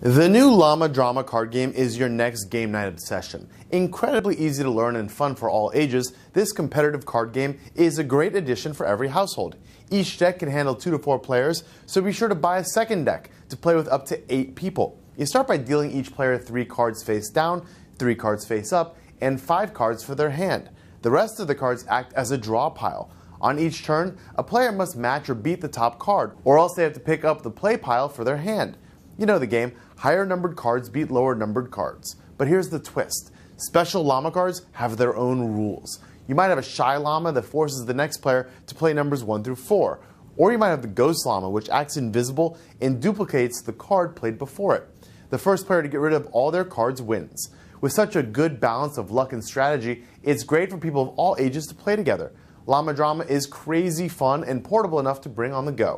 The new Llama Drama card game is your next game night obsession. Incredibly easy to learn and fun for all ages, this competitive card game is a great addition for every household. Each deck can handle 2 to 4 players, so be sure to buy a second deck to play with up to 8 people. You start by dealing each player 3 cards face down, 3 cards face up, and 5 cards for their hand. The rest of the cards act as a draw pile. On each turn, a player must match or beat the top card, or else they have to pick up the play pile for their hand. You know the game higher numbered cards beat lower numbered cards. But here's the twist special llama cards have their own rules. You might have a shy llama that forces the next player to play numbers 1 through 4. Or you might have the ghost llama, which acts invisible and duplicates the card played before it. The first player to get rid of all their cards wins. With such a good balance of luck and strategy, it's great for people of all ages to play together. Llama Drama is crazy fun and portable enough to bring on the go.